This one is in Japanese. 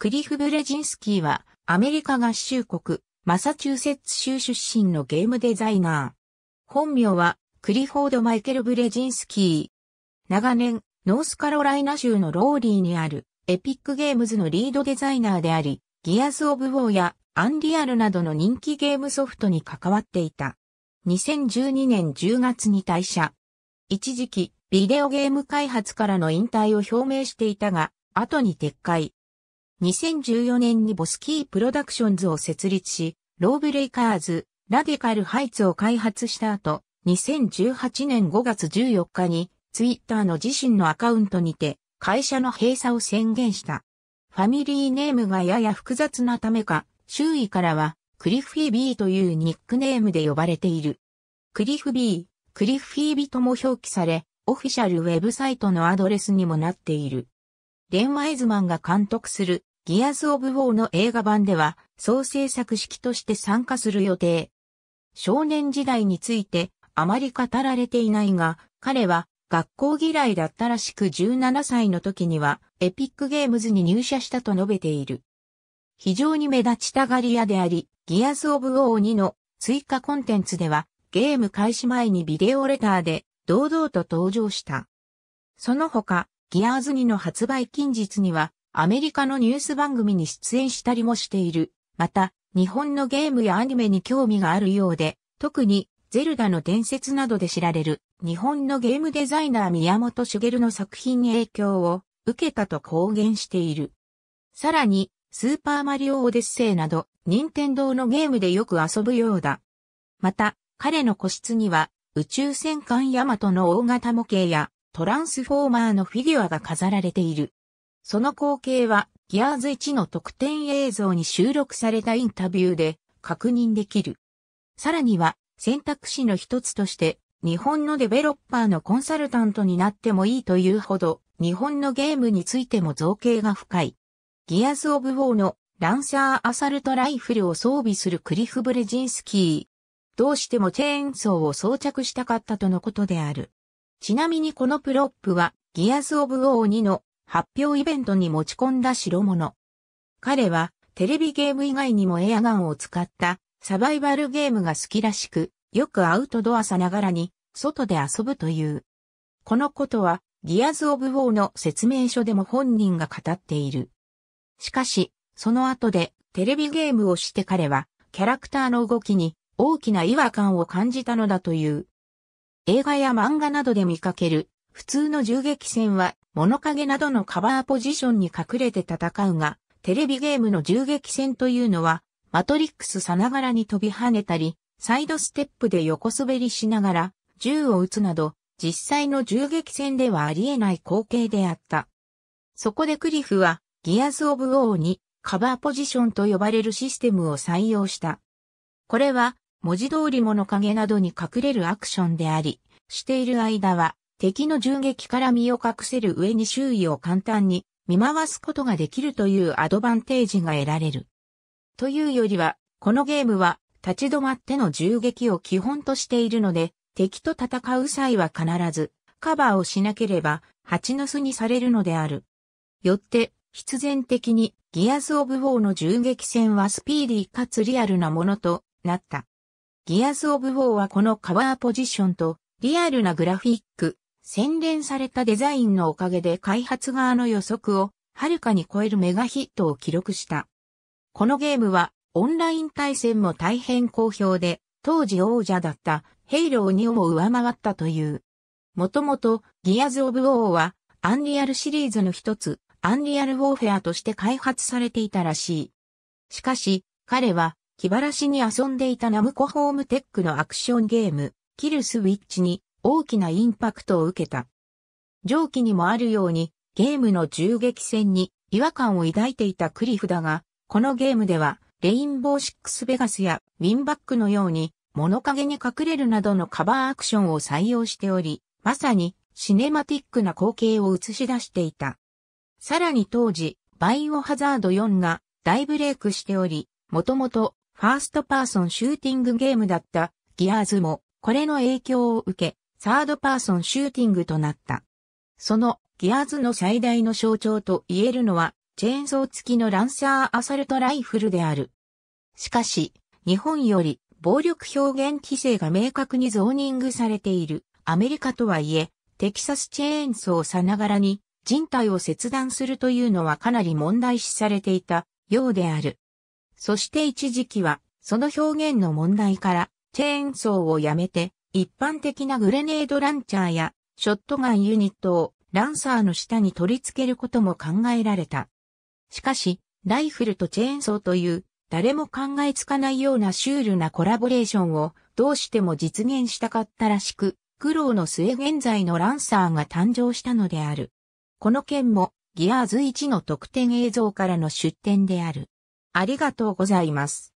クリフ・ブレジンスキーは、アメリカ合衆国、マサチューセッツ州出身のゲームデザイナー。本名は、クリフォード・マイケル・ブレジンスキー。長年、ノースカロライナ州のローリーにある、エピックゲームズのリードデザイナーであり、ギアズ・オブ・ウォーや、アンリアルなどの人気ゲームソフトに関わっていた。2012年10月に退社。一時期、ビデオゲーム開発からの引退を表明していたが、後に撤回。2014年にボスキープロダクションズを設立し、ローブレイカーズ、ラディカルハイツを開発した後、2018年5月14日に、ツイッターの自身のアカウントにて、会社の閉鎖を宣言した。ファミリーネームがやや複雑なためか、周囲からは、クリフィー・ビーというニックネームで呼ばれている。クリフ・ビー、クリフィー・ビとも表記され、オフィシャルウェブサイトのアドレスにもなっている。レン・ワイズマンが監督するギアズ・オブ・ウォーの映画版では、総制作式として参加する予定。少年時代について、あまり語られていないが、彼は学校嫌いだったらしく17歳の時にはエピックゲームズに入社したと述べている。非常に目立ちたがり屋であり、ギアズ・オブ・オー2の追加コンテンツではゲーム開始前にビデオレターで堂々と登場した。その他、ギアーズ2の発売近日にはアメリカのニュース番組に出演したりもしている。また、日本のゲームやアニメに興味があるようで、特にゼルダの伝説などで知られる日本のゲームデザイナー宮本茂の作品に影響を受けたと公言している。さらに、スーパーマリオオデッセイなど、任天堂のゲームでよく遊ぶようだ。また、彼の個室には、宇宙戦艦ヤマトの大型模型や、トランスフォーマーのフィギュアが飾られている。その光景はギアーズ1の特典映像に収録されたインタビューで確認できる。さらには選択肢の一つとして日本のデベロッパーのコンサルタントになってもいいというほど日本のゲームについても造形が深い。ギアーズ・オブ・ウォーのランサーアサルトライフルを装備するクリフ・ブレジンスキー。どうしてもチェーンソーを装着したかったとのことである。ちなみにこのプロップはギアーズ・オブ・ウォー2の発表イベントに持ち込んだ代物。彼はテレビゲーム以外にもエアガンを使ったサバイバルゲームが好きらしく、よくアウトドアさながらに外で遊ぶという。このことはギアズ・オブ・ウォーの説明書でも本人が語っている。しかし、その後でテレビゲームをして彼はキャラクターの動きに大きな違和感を感じたのだという。映画や漫画などで見かける普通の銃撃戦は物陰などのカバーポジションに隠れて戦うが、テレビゲームの銃撃戦というのは、マトリックスさながらに飛び跳ねたり、サイドステップで横滑りしながら、銃を撃つなど、実際の銃撃戦ではありえない光景であった。そこでクリフは、ギアズ・オブ・オーに、カバーポジションと呼ばれるシステムを採用した。これは、文字通り物陰などに隠れるアクションであり、している間は、敵の銃撃から身を隠せる上に周囲を簡単に見回すことができるというアドバンテージが得られる。というよりは、このゲームは立ち止まっての銃撃を基本としているので、敵と戦う際は必ずカバーをしなければ蜂の巣にされるのである。よって、必然的にギアズ・オブ・ウォーの銃撃戦はスピーディーかつリアルなものとなった。ギアズ・オブ・ウォーはこのカバーポジションとリアルなグラフィック、洗練されたデザインのおかげで開発側の予測をはるかに超えるメガヒットを記録した。このゲームはオンライン対戦も大変好評で、当時王者だったヘイロー2をも上回ったという。もともとギアズ・オブ・オーはアンリアルシリーズの一つ、アンリアル・ウォーフェアとして開発されていたらしい。しかし、彼は気晴らしに遊んでいたナムコホームテックのアクションゲーム、キルスウィッチに大きなインパクトを受けた。上記にもあるように、ゲームの銃撃戦に違和感を抱いていたクリフだが、このゲームでは、レインボーシックスベガスやウィンバックのように、物陰に隠れるなどのカバーアクションを採用しており、まさにシネマティックな光景を映し出していた。さらに当時、バイオハザード4が大ブレイクしており、もともとファーストパーソンシューティングゲームだったギアーズもこれの影響を受け、サードパーソンシューティングとなった。そのギアーズの最大の象徴と言えるのは、チェーンソー付きのランサーアサルトライフルである。しかし、日本より暴力表現規制が明確にゾーニングされているアメリカとはいえ、テキサスチェーンソーさながらに人体を切断するというのはかなり問題視されていたようである。そして一時期は、その表現の問題から、チェーンソーをやめて、一般的なグレネードランチャーやショットガンユニットをランサーの下に取り付けることも考えられた。しかし、ライフルとチェーンソーという誰も考えつかないようなシュールなコラボレーションをどうしても実現したかったらしく、苦労の末現在のランサーが誕生したのである。この件もギアーズ1の特典映像からの出展である。ありがとうございます。